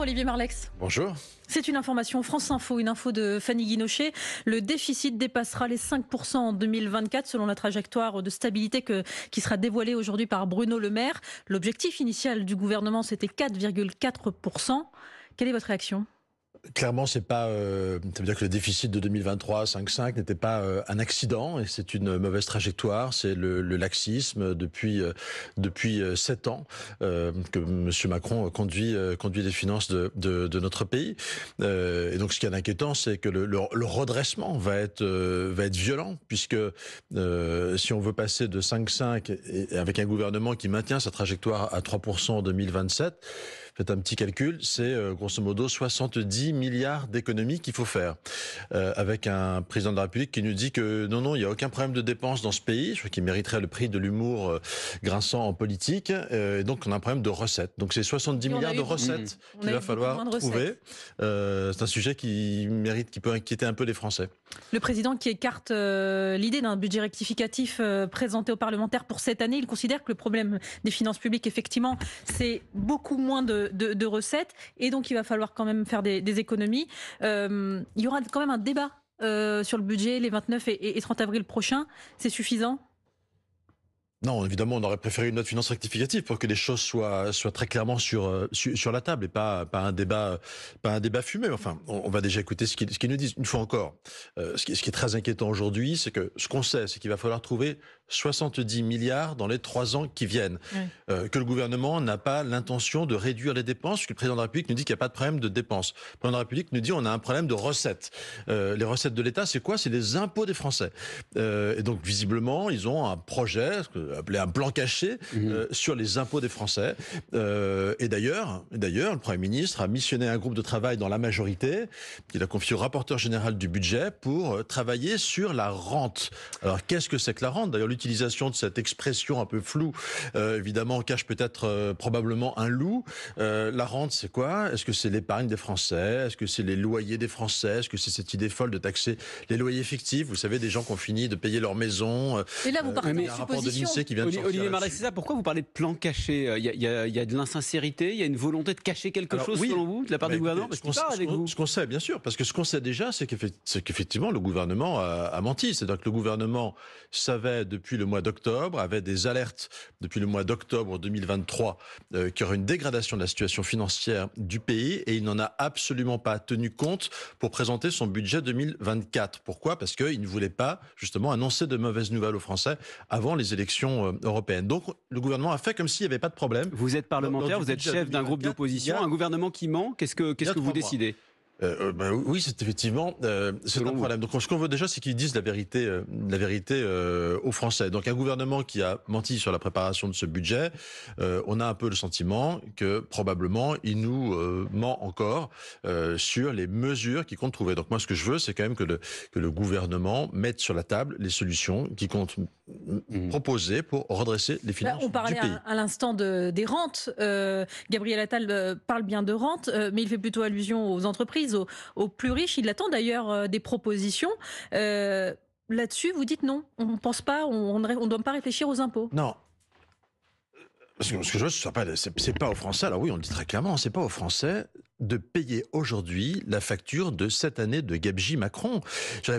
Olivier Marlex. Bonjour. C'est une information France Info, une info de Fanny Guinochet. Le déficit dépassera les 5% en 2024 selon la trajectoire de stabilité qui sera dévoilée aujourd'hui par Bruno Le Maire. L'objectif initial du gouvernement, c'était 4,4%. Quelle est votre réaction Clairement, c'est pas. Euh, ça veut dire que le déficit de 2023, 5,5 n'était pas euh, un accident et c'est une mauvaise trajectoire. C'est le, laxisme depuis 7 euh, depuis sept ans que M. Macron conduit conduit les finances de, de, notre pays. et donc, ce qui est inquiétant, c'est que le, le, redressement va être va être violent puisque si on veut passer de 5,5 avec un gouvernement qui maintient sa trajectoire à 3% en 2027 c'est un petit calcul, c'est euh, grosso modo 70 milliards d'économies qu'il faut faire. Euh, avec un président de la République qui nous dit que non, non, il n'y a aucun problème de dépenses dans ce pays, je crois qu'il mériterait le prix de l'humour euh, grinçant en politique, et donc on a un problème de recettes. Donc c'est 70 milliards de recettes mmh. qu'il va falloir trouver. c'est un sujet qui mérite, qui peut inquiéter un peu les Français. Le président qui écarte l'idée d'un budget rectificatif présenté aux parlementaires pour cette année, il considère que le problème des finances publiques, effectivement, c'est beaucoup moins de, de, recettes. Et donc, il va falloir quand même faire des, économies. Euh, il y aura quand même un débat euh, sur le budget les 29 et, et 30 avril prochains. C'est suffisant non, évidemment, on aurait préféré une note finance rectificative pour que les choses soient, soient très clairement sur, euh, sur, la table et pas, pas, un débat, pas un débat fumé. Enfin, on, va déjà écouter ce qu'ils nous disent. Une fois encore, euh, ce, qui, est très inquiétant aujourd'hui, c'est que ce qu'on sait, c'est qu'il va falloir trouver 70 milliards dans les trois ans qui viennent. Euh, que le gouvernement n'a pas l'intention de réduire les dépenses, que le président de la République nous dit qu'il n'y a pas de problème de dépenses. Le président de la République nous dit qu'on a un problème de recettes. les recettes de l'État, c'est quoi C'est les impôts des Français. et donc, visiblement, ils ont un projet appelé un plan caché mhm. euh, sur les impôts des Français. Euh, et d'ailleurs, d'ailleurs, le Premier ministre a missionné un groupe de travail dans la majorité qu'il a confié au rapporteur général du budget pour euh, travailler sur la rente. Alors qu'est-ce que c'est que la rente D'ailleurs, l'utilisation de cette expression un peu floue, évidemment, cache peut-être probablement un loup. la rente, c'est quoi Est-ce que c'est l'épargne des Français Est-ce que c'est les loyers des Français Est-ce que c'est cette idée folle de taxer les loyers fictifs Vous savez, des gens qui ont fini de payer leur maison. Et là, vous de qui vient de Olivier Marais, c'est ça. Pourquoi vous parlez de plan caché euh, il y, a, de l'insincérité, il y a une volonté de cacher quelque chose selon vous de la part du bah, gouvernement parce qu'on, sait, bien sûr, parce que ce qu'on sait déjà, c'est, qu'effectivement le gouvernement a, menti. C'est-à-dire que le gouvernement savait depuis le mois d'octobre, avait des alertes depuis le mois d'octobre 2023 euh, qu'il y aurait une dégradation de la situation financière du pays et il n'en a absolument pas tenu compte pour présenter son budget 2024. Pourquoi Parce qu'il ne voulait pas justement annoncer de mauvaises nouvelles aux Français avant les élections euh, européenne. Donc le gouvernement a fait comme s'il n'y avait pas de problème. Vous êtes parlementaire, vous êtes chef d'un groupe d'opposition, un gouvernement qui ment, qu'est-ce que, vous décidez euh, euh, ben oui, c'est effectivement euh, c'est un problème. Donc ce qu'on veut déjà, c'est qu'ils disent la vérité, euh, la vérité aux Français. Donc un gouvernement qui a menti sur la préparation de ce budget, on a un peu le sentiment que probablement il nous ment encore sur les mesures qu'il compte trouver. Donc moi, ce que je veux, c'est quand même que le que le gouvernement mette sur la table les solutions qu'il compte mm. proposer pour redresser les finances Là, on parlait À, l'instant de, des rentes. Gabriel Attal parle bien de rentes, mais il fait plutôt allusion aux entreprises au aux, plus riches. Il attend d'ailleurs euh, des propositions. Euh, là-dessus, vous dites non, on ne pense pas, on ne doit pas réfléchir aux impôts. Non, euh, parce ce que je c'est pas, pas, aux Français. Alors oui, on dit très clairement, c'est pas aux Français de payer aujourd'hui la facture de cette année de Gabji Macron.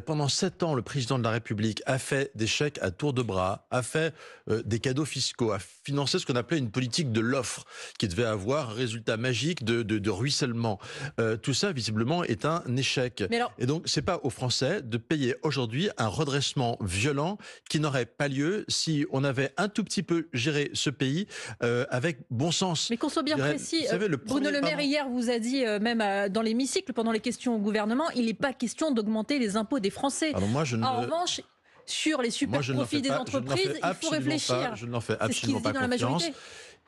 Pendant sept ans, le président de la République a fait des chèques à tour de bras, a fait euh, des cadeaux fiscaux, a financé ce qu'on appelait une politique de l'offre, qui devait avoir un résultat magique de, de, ruissellement. Euh, tout ça, visiblement, est un échec. Et donc, c'est pas aux Français de payer aujourd'hui un redressement violent qui n'aurait pas lieu si on avait un tout petit peu géré ce pays euh, avec bon sens. Mais qu'on soit bien précis, vous savez, le Bruno Le Maire, hier, vous a dit euh, même euh, dans l'hémicycle pendant les questions au gouvernement, il n'est pas question d'augmenter les impôts des Français. moi, je En revanche, sur les super profits des entreprises, il faut réfléchir. Pas, je n'en fais absolument pas confiance.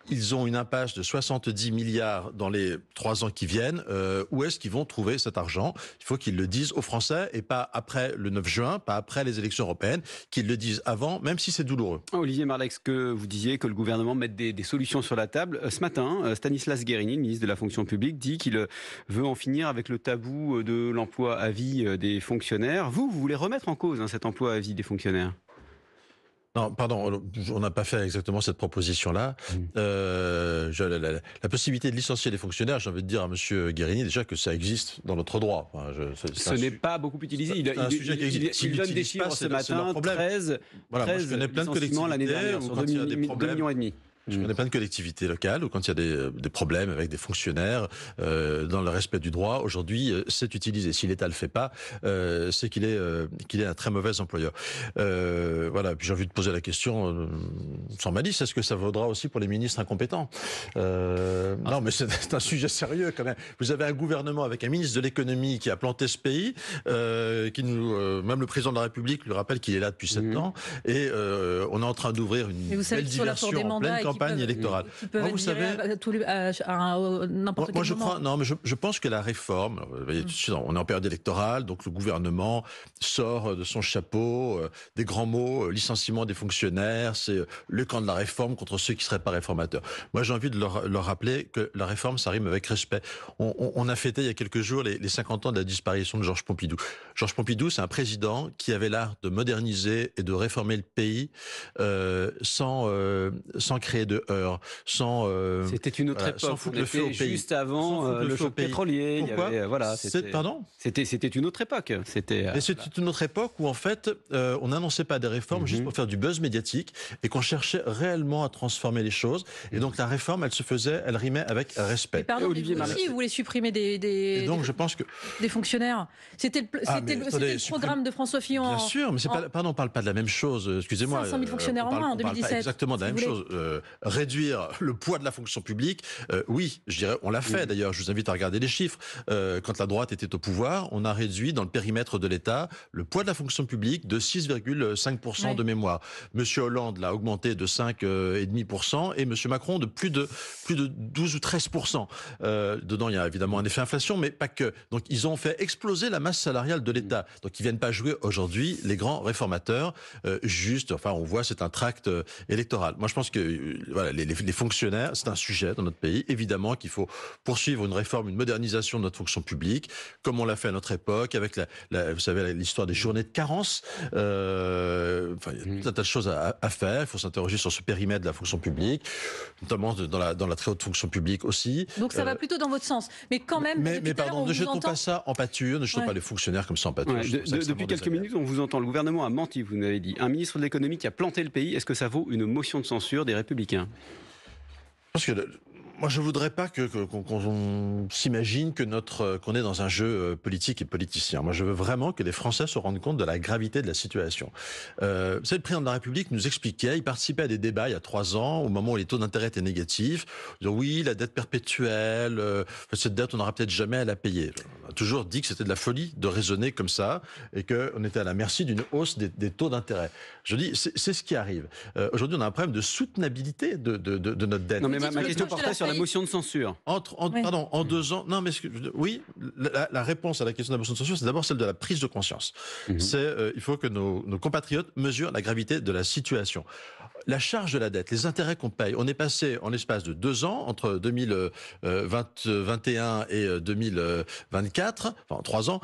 Ils ont une impasse de 70 milliards dans les trois ans qui viennent. Euh, où est-ce qu'ils vont trouver cet argent Il faut qu'ils le disent aux Français et pas après le 9 juin, pas après les élections européennes, qu'ils le disent avant, même si c'est douloureux. Olivier Marlex, que vous disiez que le gouvernement mette des, solutions sur la table. Euh, ce matin, euh, Stanislas Guérini, ministre de la fonction publique, dit qu'il veut en finir avec le tabou de l'emploi à vie des fonctionnaires. Vous, vous voulez remettre en cause hein, cet emploi à vie des fonctionnaires non, pardon, on n'a pas fait exactement cette proposition-là. Hmm. Euh, la, possibilité de licencier les fonctionnaires, j'ai envie de dire à M. Guérini déjà que ça existe dans notre droit. ce n'est pas beaucoup utilisé. Il, donne des chiffres ce matin, 13, voilà, 13 moi, plein de l'année dernière, sur 2, millions et demi. Je connais mm. plein de collectivités locales où quand il y a des, euh, problèmes avec des fonctionnaires, euh, dans le respect du droit, aujourd'hui, euh, c'est utilisé. Si l'État le fait pas, c'est qu'il est qu'il est un très mauvais employeur. voilà. Puis j'ai envie de poser la question sans malice est-ce que ça vaudra aussi pour les ministres incompétents Non, mais c'est un sujet sérieux quand même. Vous avez un gouvernement avec un ministre de l'économie qui a planté ce pays, qui nous, même le président de la République lui rappelle qu'il est là depuis sept mm. ans, et on est en train d'ouvrir une belle savez, sur campagne électorale. vous savez, n'importe moi, je Crois, non, mais je, pense que la réforme, mm. on est en période électorale, donc le gouvernement sort euh, de son chapeau euh, des grands mots, euh, licenciement des fonctionnaires, c'est le camp de la réforme contre ceux qui ne seraient pas réformateurs. Moi, j'ai envie de leur, rappeler que la réforme, ça rime avec respect. On, a fêté il y a quelques jours les, 50 ans de la disparition de Georges Pompidou. Georges Pompidou, c'est un président qui avait l'art de moderniser et de réformer le pays sans, sans créer de heures sans. Euh, c'était une autre époque. le feu au pays. Juste avant euh, le, choc pétrolier. Pourquoi y avait, euh, voilà. C'était, pardon. C'était une autre époque. C'était. c'était une autre époque où en fait on n'annonçait pas des réformes juste mhm. pour faire du buzz médiatique et qu'on cherchait réellement à transformer les choses. Et donc la réforme, elle se faisait, elle rimait avec respect. Et Olivier vous vous voulez supprimer des. fonctionnaires. C'était le, ah, programme de François Fillon. Bien sûr, mais c'est ne pardon, on parle pas de la même chose. Excusez-moi. 500 000 fonctionnaires en moins en 2017. Exactement de la même chose réduire le poids de la fonction publique, euh, oui, je dirais, on l'a fait d'ailleurs. Je vous invite à regarder les chiffres. Euh, quand la droite était au pouvoir, on a réduit dans le périmètre de l'État le poids de la fonction publique de 6,5% de mémoire. M. Hollande l'a augmenté de 5,5% et M. Macron de plus de plus de 12 ou 13%. Euh, dedans, il y a évidemment un effet inflation, mais pas que. Donc, ils ont fait exploser la masse salariale de l'État. Donc, ils ne viennent pas jouer aujourd'hui les grands réformateurs. juste, enfin, on voit, c'est un tract électoral. Moi, je pense que les, fonctionnaires, c'est un sujet dans notre pays. Évidemment qu'il faut poursuivre une réforme, une modernisation de notre fonction publique, comme on l'a fait à notre époque, avec la, vous savez l'histoire des journées de carence. Euh, il y a mmh. tout un tas de choses à, faire. Il faut s'interroger sur ce périmètre de la fonction publique, notamment dans, la, dans la très haute fonction publique aussi. Donc ça euh, va plutôt dans votre sens, mais quand même. Mais, pardon, ne jetons pas ça en pâture, ne jetons pas les fonctionnaires comme ça en pâture. depuis quelques minutes, on vous entend. Le gouvernement a menti, vous nous dit. Un ministre de l'économie qui a planté le pays. Est-ce que ça vaut une motion de censure des Républicains? Je pense que moi, je voudrais pas que qu'on s'imagine que notre euh, qu'on est dans un jeu euh, politique et politicien. Moi, je veux vraiment que les Français se rendent compte de la gravité de la situation. Euh, c'est le président de la République nous expliquait, il participait à des débats il y a trois ans, au moment où les taux d'intérêt étaient négatifs. Disant, oui, la dette perpétuelle, euh, cette dette, on n'aura peut-être jamais à la payer. On a toujours dit que c'était de la folie de raisonner comme ça et qu'on était à la merci d'une hausse des, taux d'intérêt. Je dis, c'est ce qui arrive. Aujourd'hui, on a un problème de soutenabilité de, de, de, notre dette. Non, mais ma, question portait sur la la motion de censure. Entre, Pardon, en deux ans. Non, mais oui, la, réponse à la question de la motion de censure, c'est d'abord celle de la prise de conscience. Mhm. C'est euh, il faut que nos, compatriotes mesurent la gravité de la situation. La charge de la dette, les intérêts qu'on paye, on est passé en l'espace de deux ans, entre 2021 euh, et 2024, euh, enfin trois ans,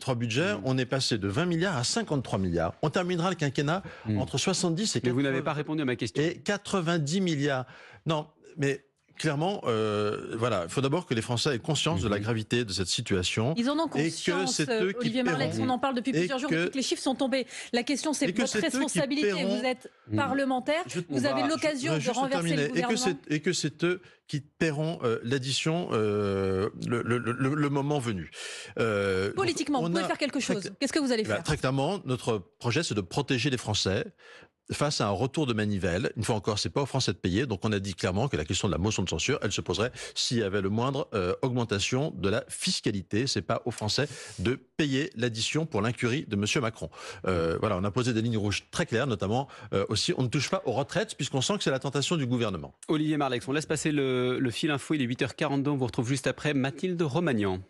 trois budgets, mhm. on est passé de 20 milliards à 53 milliards. On terminera le quinquennat mhm. entre 70 et Mais vous n'avez pas répondu à ma question. Et 90 milliards. Non, mais clairement, euh, voilà, il faut d'abord que les Français aient conscience de la mhm. gravité de cette situation. Ils en ont conscience, eux Olivier Marlette, on en parle depuis plusieurs jours, que... les chiffres sont tombés. La question, c'est votre responsabilité. Vous êtes mhm. parlementaire, vous avez l'occasion de renverser terminer. le gouvernement. Et que c'est eux qui paieront euh, l'addition euh, le, moment venu. Politiquement, vous pouvez faire quelque chose. Qu'est-ce que vous allez eh ben, faire bah, Très clairement, notre projet, c'est de protéger les Français face à un retour de manivelle. Une fois encore, c'est pas aux Français de payer. Donc on a dit clairement que la question de la motion de censure, elle se poserait s'il y avait le moindre euh, augmentation de la fiscalité. C'est pas aux Français de payer l'addition pour l'incurie de Monsieur Macron. Euh, voilà, on a posé des lignes rouges très claires, notamment euh, aussi on ne touche pas aux retraites puisqu'on sent que c'est la tentation du gouvernement. Olivier Marlex, on laisse passer le, le fil info. Il est 8h42. On vous retrouve juste après Mathilde Romagnan.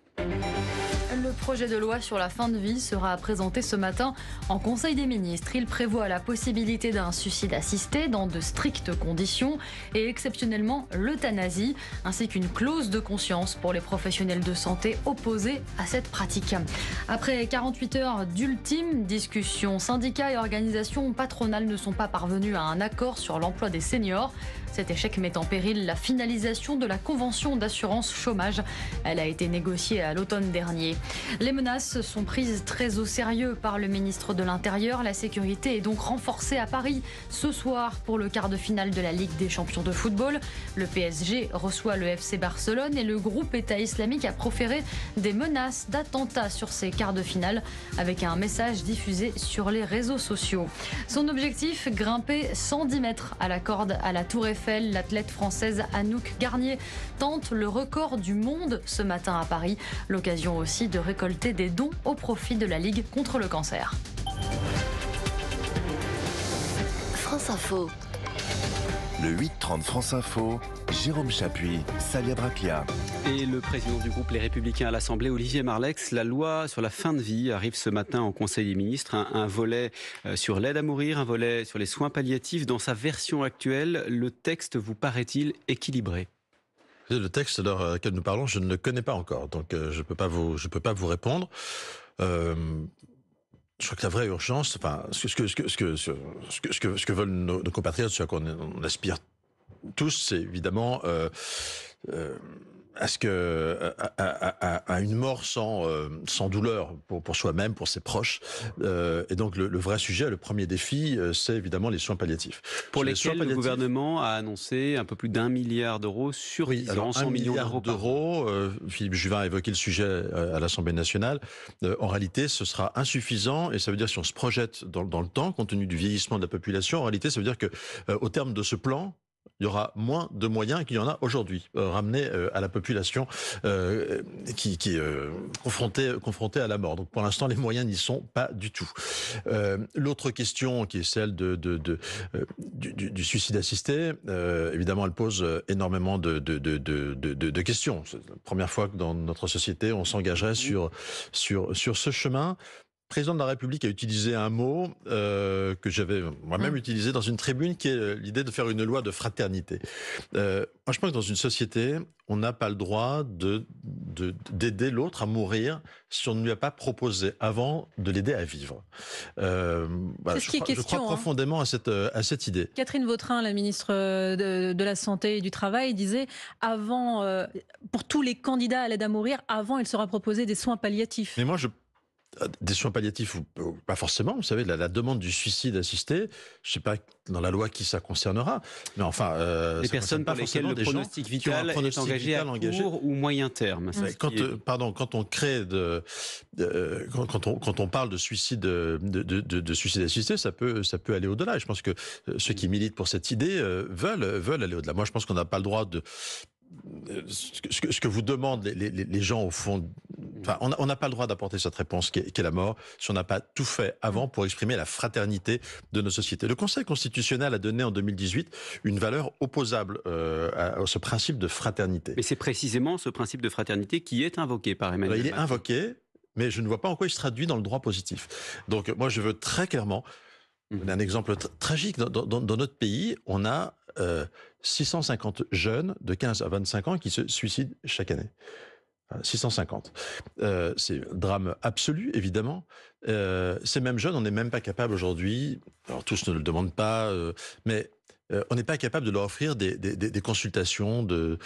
Le projet de loi sur la fin de vie sera présenté ce matin en Conseil des ministres. Il prévoit la possibilité d'un suicide assisté dans de strictes conditions et exceptionnellement l'euthanasie, ainsi qu'une clause de conscience pour les professionnels de santé opposés à cette pratique. Après 48 heures d'ultime discussion, syndicats et organisations patronales ne sont pas parvenus à un accord sur l'emploi des seniors. Cet échec met en péril la finalisation de la convention d'assurance chômage. Elle a été négociée à l'automne dernier. Les menaces sont prises très au sérieux par le ministre de l'Intérieur. La sécurité est donc renforcée à Paris ce soir pour le quart de finale de la Ligue des champions de football. Le PSG reçoit le FC Barcelone et le groupe État islamique a proféré des menaces d'attentat sur ces quarts de finale avec un message diffusé sur les réseaux sociaux. Son objectif, grimper 110 mètres à la corde à la Tour Eiffel. L'athlète française Anouk Garnier tente le record du monde ce matin à Paris. L'occasion aussi de des dons au profit de la Ligue contre le cancer. France Info. Le 8-30 France Info, Jérôme Chapuis, Salia Braclia. Et le président du groupe Les Républicains à l'Assemblée, Olivier Marlex, la loi sur la fin de vie arrive ce matin en Conseil des ministres. un volet euh, sur l'aide à mourir, un volet sur les soins palliatifs. Dans sa version actuelle, le texte vous paraît-il équilibré le texte à laquelle euh, nous parlons, je ne le connais pas encore, donc euh, je ne peux, pas vous, répondre. Euh, je crois que la vraie urgence, enfin, ce que, ce que, ce que, ce que, ce que, ce que veulent nos, compatriotes, ce qu'on aspire tous, c'est évidemment à que une mort sans euh, douleur pour soi-même, pour ses proches. Euh, et donc le, vrai sujet, le premier défi, euh, c'est évidemment les soins palliatifs. Pour les lesquels le gouvernement a annoncé un peu plus d'un milliard d'euros sur 100 un milliard d'euros. Philippe Juvin a évoqué le sujet à l'Assemblée nationale. en réalité, ce sera insuffisant et ça veut dire si on se projette dans, dans le temps, compte tenu du vieillissement de la population, en réalité, ça veut dire que au terme de ce plan, il y aura moins de moyens qu'il y en a aujourd'hui, euh, ramenés euh, à la population euh, qui, qui est confrontée, confrontée à la mort. Donc pour l'instant, les moyens n'y sont pas du tout. L'autre question, qui est celle de, de, du, suicide assisté, évidemment, elle pose énormément de, de, de questions. C'est la première fois que dans notre société, on s'engagerait sur, sur, sur ce chemin président de la République a utilisé un mot euh, que j'avais moi-même mm. utilisé dans une tribune, qui est euh, l'idée de faire une loi de fraternité. Euh, moi, je pense que dans une société, on n'a pas le droit de, d'aider l'autre à mourir si on ne lui a pas proposé avant de l'aider à vivre. C'est ce je, qui crois, est question, je, crois, hein. profondément à cette, à cette idée. Catherine Vautrin, la ministre de, la Santé et du Travail, disait avant, pour tous les candidats à l'aide à mourir, avant, il sera proposé des soins palliatifs. Mais moi, je des soins palliatifs ou, pas forcément, vous savez, la, la, demande du suicide assisté, je sais pas dans la loi qui ça concernera, mais enfin, euh, les personnes par lesquelles le pronostic vital pronostic est engagé à court ou moyen terme. Quand, euh, pardon, quand on crée de, euh, quand, on parle de suicide de, suicide assisté, ça peut ça peut aller au-delà. Je pense que ceux qui militent pour cette idée veulent veulent aller au-delà. Moi, je pense qu'on n'a pas le droit de euh, ce que, ce que, vous demandent les, gens au fond, enfin, on n'a pas le droit d'apporter cette réponse qu'est est la mort si on n'a pas tout fait avant pour exprimer la fraternité de nos sociétés. Le Conseil constitutionnel a donné en 2018 une valeur opposable euh, à, ce principe de fraternité. Mais c'est précisément ce principe de fraternité qui est invoqué par Emmanuel. Macron. il est invoqué, mais je ne vois pas en quoi il se traduit dans le droit positif. Donc moi, je veux très clairement mmh. un exemple tragique dans, dans, notre pays. On a 650 euh, jeunes de 15 à 25 ans qui se suicident chaque année. 650. Euh, c'est un drame absolu, évidemment. Euh, ces mêmes jeunes, on n'est même pas capable aujourd'hui, alors tous ne le demandent pas, mais on n'est pas capable de leur offrir des, consultations de,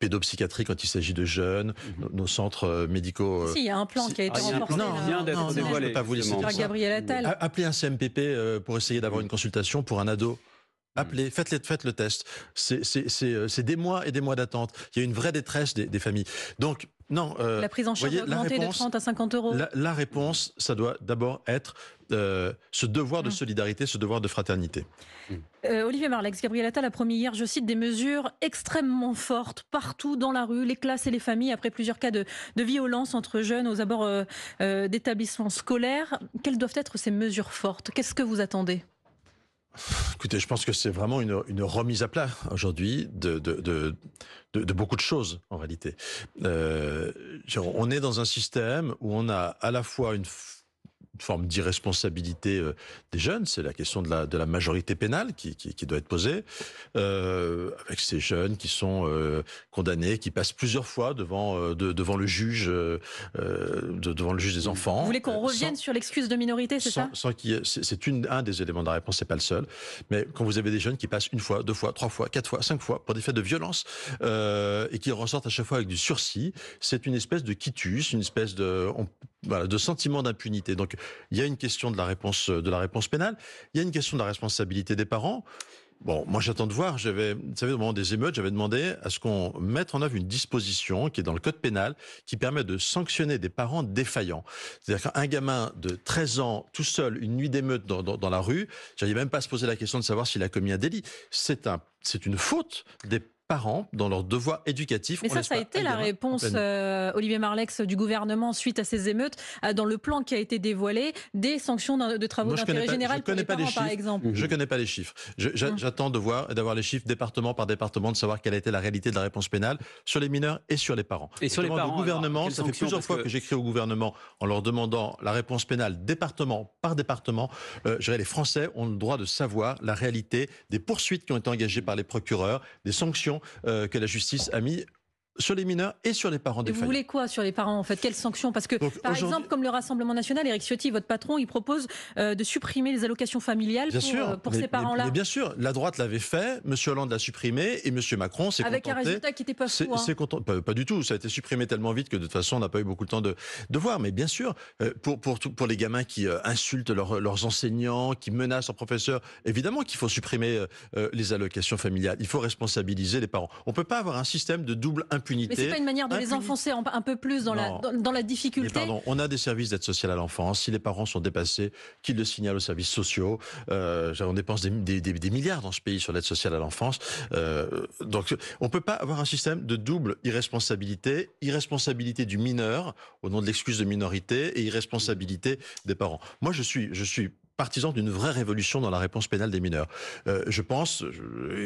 pédopsychiatrie quand il s'agit de jeunes, mhm. nos, centres médicaux. Si, il y a un plan qui a été ah, remporté. pas vous laisser. Gabriel Attal. Appelez un CMPP pour essayer d'avoir une consultation pour un ado. Appelez, mmh. faites, faites le test. Euh, c'est des mois et des mois d'attente. Il y a une vraie détresse des, familles. Donc, non. Euh, la prise en charge augmentée de 30 à 50 euros. La, réponse, mmh. ça doit d'abord être euh, ce devoir de mmh. solidarité, ce devoir de fraternité. Olivier Marlex, Gabriel Attal a promis hier, je cite, des mesures extrêmement fortes partout dans la rue, les classes et les familles, après plusieurs cas de, de violence entre jeunes aux abords d'établissements scolaires. Quelles doivent être ces mesures fortes Qu'est-ce que vous attendez Écoutez, je pense que c'est vraiment une, remise à plat aujourd'hui de, beaucoup de choses en réalité. Euh, on est dans un système où on a à la fois une une forme d'irresponsabilité euh, des jeunes. C'est la question de la, de la majorité pénale qui, doit être posée, euh, avec ces jeunes qui sont euh, condamnés, qui passent plusieurs fois devant, devant le juge, de, devant le juge des enfants. Vous voulez qu'on revienne sur l'excuse de minorité, c'est ça C'est un des éléments de la réponse, c'est pas le seul. Mais quand vous avez des jeunes qui passent une fois, deux fois, trois fois, quatre fois, cinq fois pour des faits de violence et qui ressortent à chaque fois avec du sursis, c'est une espèce de quitus, une espèce de de sentiment d'impunité. Donc, il y a une question de la réponse de la réponse pénale. Il y a une question de la responsabilité des parents. Bon, moi j'attends de voir. J'avais, vous savez, au moment des émeutes, j'avais demandé à ce qu'on mette en œuvre une disposition qui est dans le code pénal qui permet de sanctionner des parents défaillants. C'est-à-dire qu'un gamin de 13 ans, tout seul, une nuit d'émeute dans, la rue, j'allais même pas se poser la question de savoir s'il a commis un délit. C'est un, c'est une faute des parents dans leur devoir éducatif. Mais ça, ça a été la réponse, euh, Olivier Marlex, du gouvernement suite à ces émeutes, euh, dans le plan qui a été dévoilé, des sanctions de travaux d'intérêt général pour les par exemple. Je ne connais pas les chiffres. Hein. J'attends de voir, d'avoir les chiffres département par département, de savoir quelle a été la réalité de la réponse pénale sur les mineurs et sur les parents. Et sur les parents, gouvernement, ça fait plusieurs fois que, j'écris au gouvernement en leur demandant la réponse pénale département par département. Euh, je dirais, les Français ont le droit de savoir la réalité des poursuites qui ont été engagées par les procureurs, des sanctions euh, que la justice a mis sur les mineurs et sur les parents des Vous voulez quoi sur les parents en fait Quelles sanctions Parce que par exemple, comme le Rassemblement national, Eric Ciotti, votre patron, il propose euh, de supprimer les allocations familiales bien pour, sûr, euh, pour ces parents-là. bien sûr, la droite l'avait fait, M. Hollande l'a supprimé et M. Macron s'est contenté. Avec un résultat qui n'était pas fou. Hein. Content, pas, du tout, ça a été supprimé tellement vite que de toute façon on n'a pas eu beaucoup de temps de, de voir. Mais bien sûr, euh, pour, pour, pour les gamins qui insultent leurs enseignants, qui menacent leurs professeurs, évidemment qu'il faut supprimer les allocations familiales. Il faut responsabiliser les parents. On ne peut pas avoir un système de double impunité mais c'est pas une manière de les enfoncer un peu plus dans, la, dans, la difficulté. Mais pardon, on a des services d'aide sociale à l'enfance. Si les parents sont dépassés, qu'ils le signalent aux services sociaux. Euh, on dépense des, milliards dans ce pays sur l'aide sociale à l'enfance. Euh, donc, on peut pas avoir un système de double irresponsabilité, irresponsabilité du mineur au nom de l'excuse de minorité et irresponsabilité des parents. Moi, je suis, je suis partisan d'une vraie révolution dans la réponse pénale des mineurs. Euh, je pense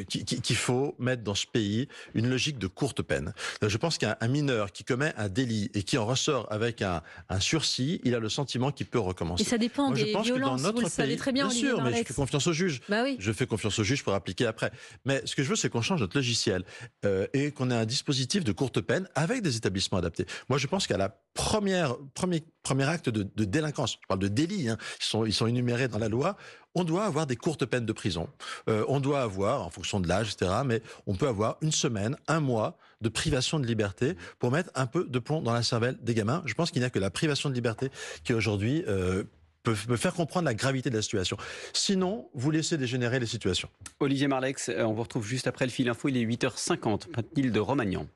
qu'il faut mettre dans ce pays une logique de courte peine. Euh, je pense qu'un mineur qui commet un délit et qui en ressort avec un, sursis, il a le sentiment qu'il peut recommencer. Et ça dépend des je pense que dans notre le savez très bien. Bien sûr, mais je fais confiance au juge. Bah je fais confiance au juge pour appliquer après. Mais ce que je veux, c'est qu'on change notre logiciel euh, et qu'on ait un dispositif de courte peine avec des établissements adaptés. Moi, je pense qu'à la première, première premier acte de, délinquance, je parle de délit, hein. ils, sont, ils sont énumérés dans la loi, on doit avoir des courtes peines de prison. Euh, on doit avoir, en fonction de l'âge, etc., mais on peut avoir une semaine, un mois de privation de liberté pour mettre un peu de plomb dans la cervelle des gamins. Je pense qu'il n'y a que la privation de liberté qui aujourd'hui euh, peut, me faire comprendre la gravité de la situation. Sinon, vous laissez dégénérer les situations. Olivier Marlex, euh, on vous retrouve juste après le fil info, il est 8h50, de Romagnan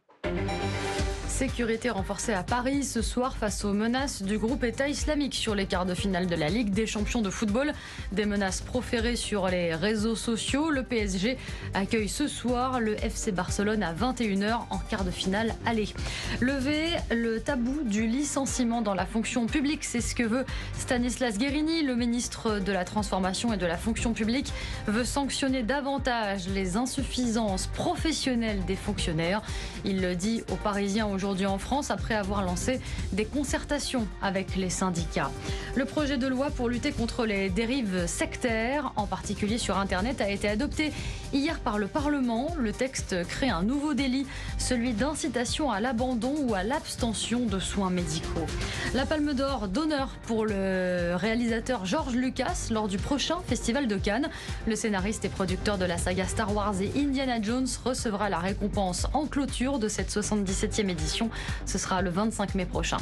sécurité renforcée à Paris ce soir face aux menaces du groupe État islamique sur les quarts de finale de la Ligue des champions de football. Des menaces proférées sur les réseaux sociaux. Le PSG accueille ce soir le FC Barcelone à 21h en quart de finale. Allez, lever le tabou du licenciement dans la fonction publique, c'est ce que veut Stanislas Guérini, le ministre de la Transformation et de la Fonction publique, veut sanctionner davantage les insuffisances professionnelles des fonctionnaires. Il le dit aux Parisiens aujourd'hui aujourd'hui en France après avoir lancé des concertations avec les syndicats. Le projet de loi pour lutter contre les dérives sectaires, en particulier sur Internet, a été adopté Hier par le Parlement, le texte crée un nouveau délit, celui d'incitation à l'abandon ou à l'abstention de soins médicaux. La Palme d'Or d'honneur pour le réalisateur Georges Lucas lors du prochain Festival de Cannes. Le scénariste et producteur de la saga Star Wars et Indiana Jones recevra la récompense en clôture de cette 77e édition. Ce sera le 25 mai prochain.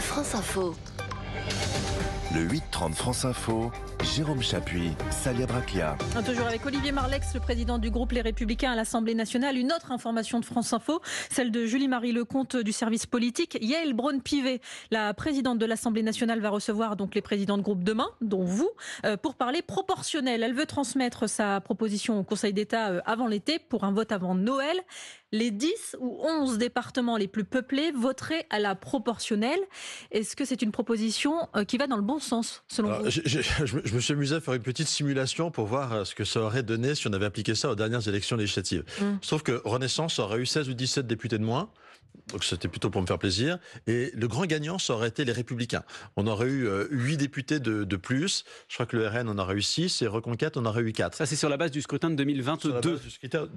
France Info. Le 8 France Info. Jérôme Chapuis, Salia Braquia. Toujours avec Olivier Marlex, le président du groupe Les Républicains à l'Assemblée nationale. Une autre information de France Info, celle de Julie-Marie Lecomte euh, du service politique. Yael Braun-Pivet, la présidente de l'Assemblée nationale, va recevoir donc les présidents de groupe demain, dont vous, euh, pour parler proportionnel. Elle veut transmettre sa proposition au Conseil d'État euh, avant l'été pour un vote avant Noël. Les 10 ou 11 départements les plus peuplés voteraient à la proportionnelle. Est-ce que c'est une proposition qui va dans le bon sens, selon vous je me suis amusé à faire une petite simulation pour voir euh, ce que ça aurait donné si on avait appliqué ça aux dernières élections législatives. Hmm. Sauf que Renaissance aurait eu 16 ou 17 députés de moins. Donc c'était plutôt pour me faire plaisir. Et le grand gagnant, ça aurait été les Républicains. On aurait eu euh, huit députés de, plus. Je crois que le RN en aurait eu 6 et Reconquête On aurait eu 4. Ça, c'est sur la base du scrutin de 2022. Sur la base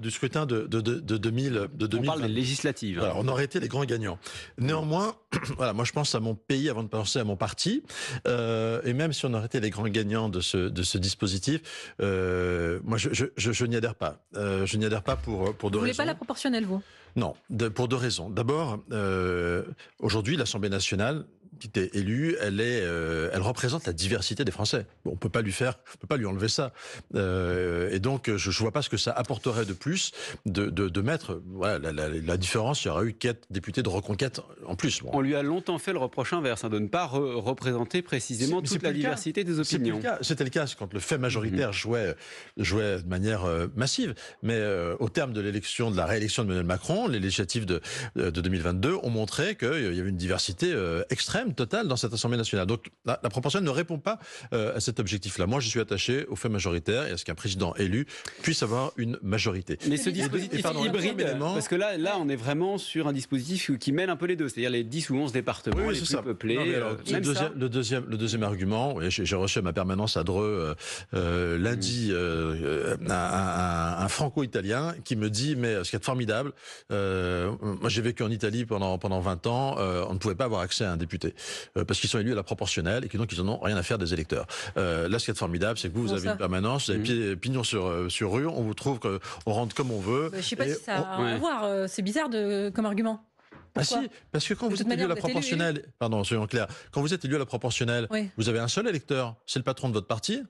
du scrutin, de, 2022. 2000, de On parle des législatives. on aurait été les grands gagnants. Néanmoins, voilà, moi je pense à mon pays avant de penser à mon parti. Euh, et même si on aurait été les grands gagnants de ce, dispositif, euh, moi je, n'y adhère pas. je n'y adhère pas pour, pour deux raisons. Vous voulez pas la proportionnelle, vous non, pour deux raisons. D'abord, euh, aujourd'hui, l'Assemblée nationale qui était élue, elle est, euh, elle représente la diversité des Français. on peut pas lui faire, on peut pas lui enlever ça. Euh, et donc, je, ne vois pas ce que ça apporterait de plus de, de, mettre, voilà, la, différence. Il y aura eu quatre députés de reconquête en plus. On lui a longtemps fait le reproche inverse, hein, de ne pas représenter précisément toute la diversité des opinions. C'était le, cas quand le fait majoritaire mhm. jouait, jouait de manière euh, massive. Mais au terme de l'élection, de la réélection de Emmanuel Macron, les législatives de, de 2022 ont montré qu'il y avait une diversité extrême total dans cette Assemblée nationale. Donc la, la ne répond pas euh, à cet objectif-là. Moi, je suis attaché au fait majoritaire et à ce qu'un président élu puisse avoir une majorité. Mais ce dispositif hybride, parce que là, là, on est vraiment sur un dispositif qui mêle un peu les deux, c'est-à-dire les 10 ou 11 départements les plus peuplés. le, deuxième, le, deuxième, argument, j'ai reçu à ma permanence à Dreux euh, euh, lundi mm. un, franco-italien qui me dit, mais ce qui est formidable, moi j'ai vécu en Italie pendant, pendant 20 ans, on ne pouvait pas avoir accès à un député. Euh, parce qu'ils sont élus à la proportionnelle et que donc ils n'en ont rien à faire des électeurs. Euh, là, ce qui est formidable, c'est que vous, vous avez une permanence, vous avez mm. euh, pignon sur, sur rue, on vous trouve qu'on rentre comme on veut. Bah, je ne sais pas si ça a voir, c'est bizarre de, comme argument. ah si, parce que quand vous êtes élu à la proportionnelle, pardon, soyons clairs, quand vous êtes élu à la proportionnelle, vous avez un seul électeur, c'est le patron de votre parti,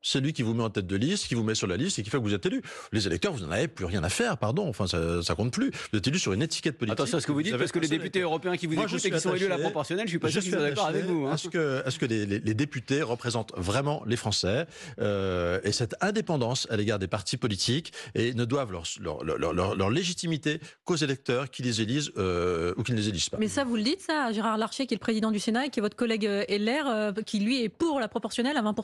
c'est lui qui vous met en tête de liste, qui vous met sur la liste et qui fait que vous êtes élu. Les électeurs, vous n'en avez plus rien à faire, pardon. Enfin, ça, ça, compte plus. Vous êtes élu sur une étiquette politique. Attention à ce que vous, dites, parce que les députés européens qui vous Moi, écoutent et qui sont élus à la proportionnelle, je suis pas sûr d'accord avec vous. Hein. Est-ce que, les, députés représentent vraiment les Français euh, et cette indépendance à l'égard des partis politiques et ne doivent leur, légitimité qu'aux électeurs qui les élisent euh, ou qui ne les élisent pas Mais ça, vous le dites, ça, Gérard Larcher, qui est le président du Sénat et qui est votre collègue euh, LR, qui lui est pour la proportionnelle à 20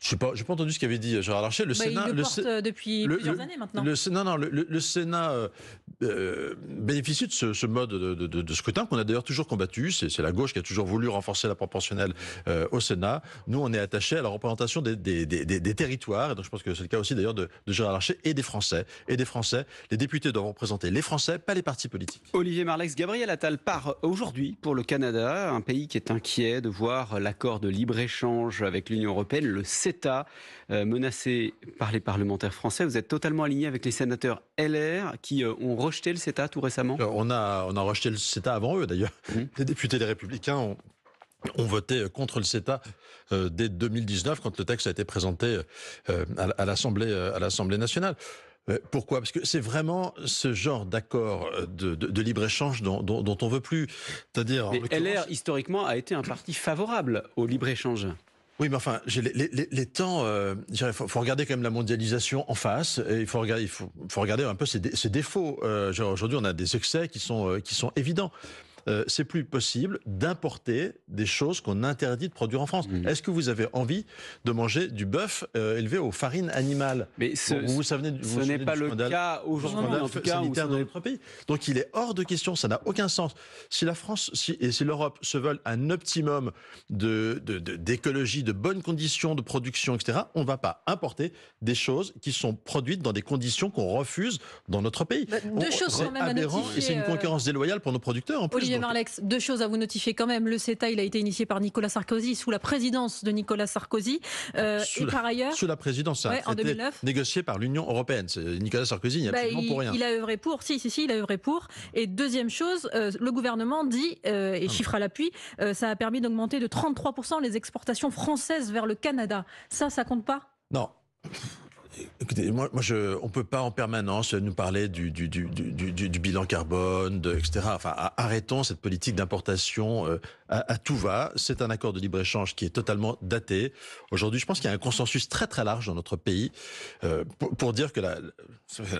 je n'ai pas, pas, entendu ce qu'avait dit euh, Gérard Larcher. Le bah, Sénat, il le, porte euh, depuis plusieurs années maintenant. Le, non, non, le, Sénat euh, bénéficie de ce, mode de, scrutin qu'on a d'ailleurs toujours combattu. C'est la gauche qui a toujours voulu renforcer la proportionnelle au Sénat. Nous, on est attachés à la représentation des, territoires. Et donc, je pense que c'est le cas aussi d'ailleurs de, Gérard Larcher et des Français. Et des Français, les députés doivent représenter les Français, pas les partis politiques. Olivier Marlex, Gabriel Attal part aujourd'hui pour le Canada, un pays qui est inquiet de voir l'accord de libre-échange avec l'Union européenne, le Sénat. CETA, euh, menacé par les parlementaires français. Vous êtes totalement aligné avec les sénateurs LR qui euh, ont rejeté le CETA tout récemment euh, on a, on a rejeté le CETA avant eux d'ailleurs. Mmh. Les députés des Républicains ont, voté contre le CETA dès 2019 quand le texte a été présenté à l'Assemblée à l'Assemblée nationale. Pourquoi Parce que c'est vraiment ce genre d'accord de, libre-échange dont, on ne on veut plus. C'est-à-dire. LR, historiquement, a été un parti favorable au libre-échange. Oui, mais enfin, les, les, temps, euh, il faut, regarder quand même la mondialisation en face, et il faut regarder, il faut, regarder un peu ses, défauts. Euh, aujourd'hui, on a des excès qui sont, euh, qui sont évidents. Euh, c'est plus possible d'importer des choses qu'on interdit de produire en France. Mmh. Est-ce que vous avez envie de manger du bœuf euh, élevé aux farines animales Mais ce, ce n'est pas le cas aujourd'hui, en tout dans pays. Donc il est hors de question, ça n'a aucun sens. Si la France si, et si l'Europe se veulent un optimum de, d'écologie, de, bonnes conditions de production, etc., on ne va pas importer des choses qui sont produites dans des conditions qu'on refuse dans notre pays. Bah, deux choses sont même à Et c'est une euh, concurrence déloyale pour nos producteurs en plus deux choses à vous notifier quand même. Le CETA, il a été initié par Nicolas Sarkozy sous la présidence de Nicolas Sarkozy. Euh, ah, et par ailleurs, sous la présidence, ça négocié par l'Union européenne. Nicolas Sarkozy, il n'y a bah, absolument pour rien. Il a œuvré pour. Si, si, il a œuvré pour. Et deuxième chose, euh, le gouvernement dit euh, et ah, chiffre à l'appui, ça a permis d'augmenter de 33 les exportations françaises vers le Canada. Ça, ça compte pas Non. Écoutez, moi, moi je, on ne peut pas en permanence nous parler du, du, bilan carbone, etc. Enfin, arrêtons cette politique d'importation euh, à, tout va. C'est un accord de libre-échange qui est totalement daté. Aujourd'hui, je pense qu'il y a un consensus très très large dans notre pays euh, pour, dire que la,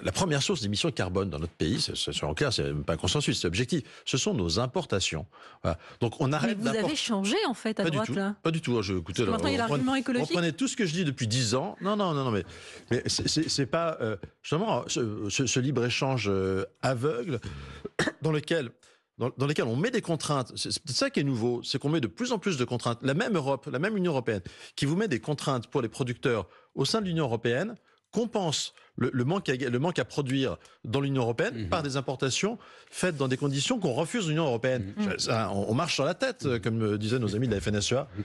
la première source d'émissions de carbone dans notre pays, c'est en clair, c'est même pas un consensus, c'est objectif, ce sont nos importations. Voilà. Donc on arrête. Mais vous avez changé en fait à pas du tout, là. Pas du tout. Je, écoutez, là, tout ce que je dis depuis dix ans. Non, non, non, non, mais mais c'est pas euh, justement ce, libre-échange euh, aveugle dans lequel dans, on met des contraintes. C'est ça qui est nouveau, c'est qu'on met de plus en plus de contraintes. La même Europe, la même Union européenne, qui vous met des contraintes pour les producteurs au sein de l'Union européenne, compense le, manque à, le manque à produire dans l'Union européenne mhm. par des importations faites dans des conditions qu'on refuse l'Union européenne. Mhm. on, marche sur la tête, euh, comme euh, disaient nos amis de la FNSEA.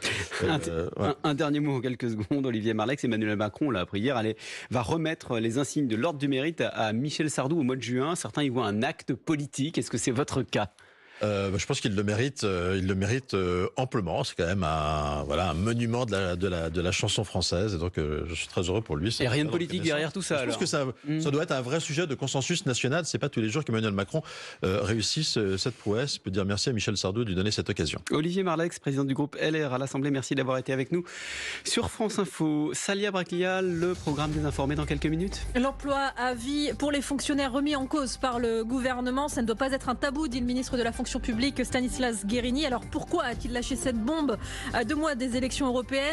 Euh, un, dernier mot en quelques secondes, Olivier Marlex. Emmanuel Macron, l'a appris hier, va remettre les insignes de l'ordre du mérite à Michel Sardou au mois de juin. Certains y voient un acte politique. Est-ce que c'est votre cas euh, bah, je pense qu'il le mérite, euh, il le mérite euh, amplement. C'est quand même un voilà un monument de la de la, de la chanson française. Et donc je suis très heureux pour lui. Et rien de politique derrière tout ça. Je pense que ça, mm. ça doit être un vrai sujet de consensus national. C'est pas tous les jours qu'Emmanuel Macron réussisse cette prouesse. Je peux dire merci à Michel Sardou de lui donner cette occasion. Olivier Marleix, président du groupe LR à l'Assemblée, merci d'avoir été avec nous sur France Info. Salia Braclia, le programme des informés dans quelques minutes. L'emploi à vie pour les fonctionnaires remis en cause par le gouvernement, ça ne doit pas être un tabou, dit le ministre de la publique Stanislas Guérini. Alors pourquoi a-t-il lâché cette bombe à deux mois des élections européennes